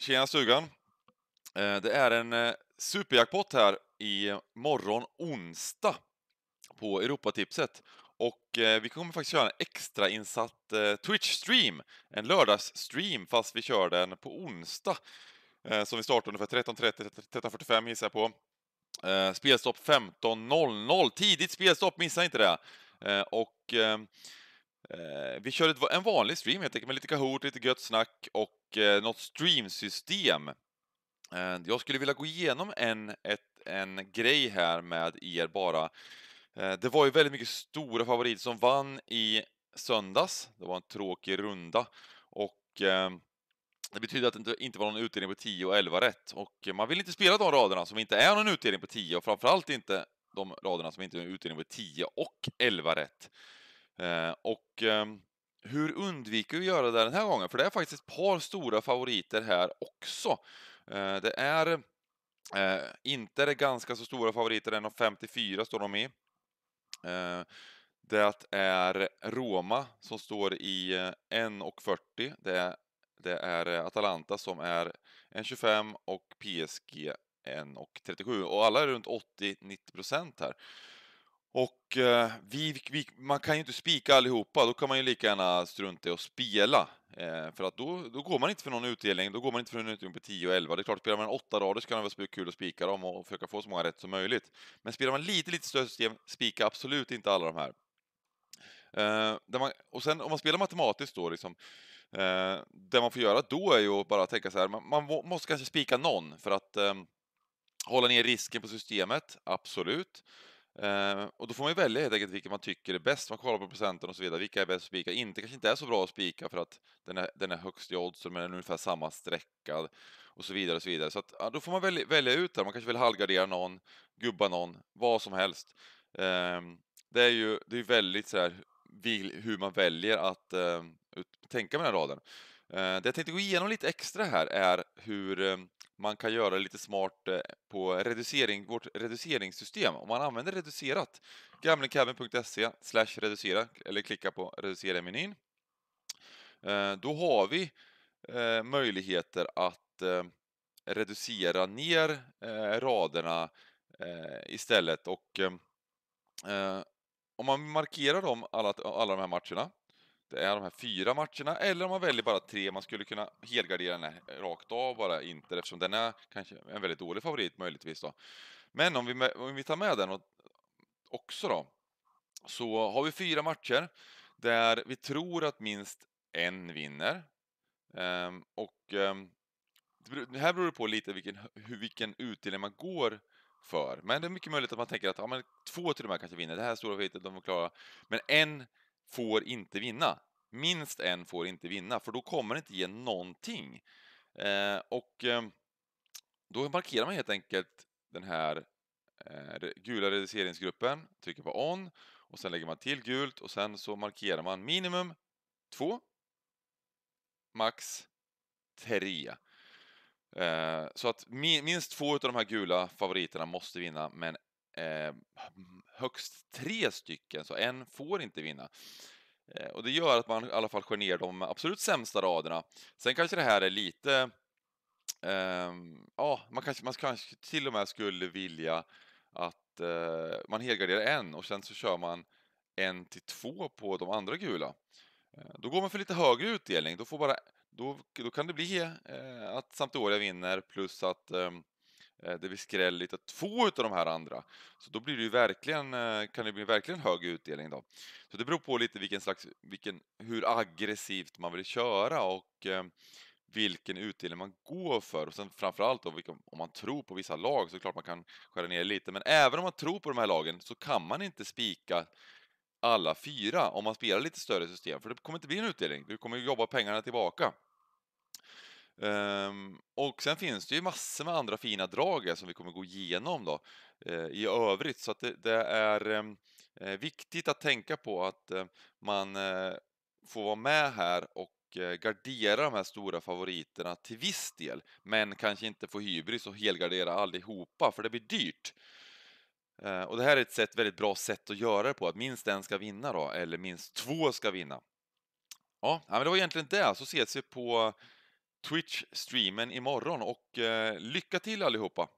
Tjena stugan! Eh, det är en eh, superjackpot här i morgon onsdag på Europatipset. Och eh, vi kommer faktiskt köra en extra insatt Twitch-stream, en lördags-stream fast vi kör den på onsdag. Som vi startar ungefär 13.30-13.45 gissar jag på. Spelstopp 15.00, tidigt spelstopp, missa inte det! Och Eh, vi körde en vanlig stream helt enkelt med lite Kahoot, lite gött snack och eh, något streamsystem. Eh, jag skulle vilja gå igenom en, ett, en grej här med er bara. Eh, det var ju väldigt mycket stora favoriter som vann i söndags. Det var en tråkig runda och det betyder att det inte var någon utdelning på 10 och 11 rätt och man vill inte spela de raderna som inte är någon utdelning på 10 och framförallt inte de raderna som inte är utdelning på 10 och 11 rätt. Eh, och ehm, hur undviker vi att göra det den här gången? För det är faktiskt ett par stora favoriter här också. Eh, det är eh, inte det ganska så stora favoriter, En av 54 står de i. det är Roma som står i eh, 1,40. Det, det är Atalanta som är 1,25 och PSG 1,37 och alla är runt 80-90 här. Och eh, vi, vi, man kan ju inte spika allihopa, då kan man ju lika gärna strunta i att spela. Eh, för att då, då går man inte för någon utdelning, då går man inte för en utdelning på 10 och 11. Det är klart, spelar man åtta rader så kan det vara kul att spika dem och försöka få så många rätt som möjligt. Men spelar man lite, lite större system, spika absolut inte alla de här. Eh, man, och sen om man spelar matematiskt då, liksom, eh, det man får göra då är ju att bara tänka så här, man, man måste kanske spika någon för att ehm, hålla ner risken på systemet, absolut. Eh, och då får man ju välja helt enkelt vilka man tycker är bäst. Man kollar på procenten och så vidare. Vilka är bäst att spika? Inte, kanske inte är så bra att spika för att den är, den är högst i odds, men är ungefär samma sträckad och så vidare och så vidare. Så att, ja, då får man välja, välja ut där Man kanske vill halvgardera någon, gubba någon, vad som helst. Eh, det är ju det är väldigt så här hur man väljer att eh, tänka med den här raden. Eh, det jag tänkte gå igenom lite extra här är hur eh, man kan göra lite smart eh, på reducering, vårt reduceringssystem. Om man använder reducerat, gamlingcabin.se reducera eller klicka på reducera-menyn. Eh, då har vi eh, möjligheter att reducera ner raderna istället och om man markerar dem alla, alla de här matcherna det är de här fyra matcherna eller om man väljer bara tre. Man skulle kunna helgardera den här rakt av bara inte eftersom den är kanske en väldigt dålig favorit möjligtvis då. Men om vi, om vi tar med den också då så har vi fyra matcher där vi tror att minst en vinner. Ehm, och ehm, det här beror det på lite vilken, vilken utdelning man går för. Men det är mycket möjligt att man tänker att ja, men två till och med kanske vinner, det här stora favoriter, de är klara. Men en får inte vinna. Minst en får inte vinna, för då kommer det inte ge någonting. Eh, och eh, då markerar man helt enkelt den här eh, gula reduceringsgruppen, trycker på on och sen lägger man till gult och sen så markerar man minimum 2, max 3. Eh, så att minst två av de här gula favoriterna måste vinna, men eh, högst tre stycken, så en får inte vinna. Eh, och det gör att man i alla fall skär ner de absolut sämsta raderna. Sen kanske det här är lite... Eh, ja, man kanske, man kanske till och med skulle vilja att eh, man helgarderar en och sen så kör man en till två på de andra gula. Eh, då går man för lite högre utdelning. Då, får bara, då, då kan det bli eh, att Sampdoria vinner plus att ehm, Eh, det blir skräll lite två utav de här andra. Så då blir det ju verkligen, eh, kan det bli verkligen hög utdelning då. Så det beror på lite vilken slags, vilken, hur aggressivt man vill köra och eh, vilken utdelning man går för och sen framförallt då, om man tror på vissa lag så klart man kan skära ner lite men även om man tror på de här lagen så kan man inte spika alla fyra om man spelar lite större system för det kommer inte bli en utdelning, du kommer jobba pengarna tillbaka. Um, och sen finns det ju massor med andra fina drag som vi kommer gå igenom då uh, i övrigt så att det, det är um, viktigt att tänka på att uh, man uh, får vara med här och gardera de här stora favoriterna till viss del men kanske inte få hybris och helgardera allihopa för det blir dyrt. Och det här är ett sätt, väldigt bra sätt att göra det på, att minst en ska vinna då, eller minst två ska vinna. Ja, men det var egentligen det, så ses vi på Twitch-streamen imorgon och eh, lycka till allihopa!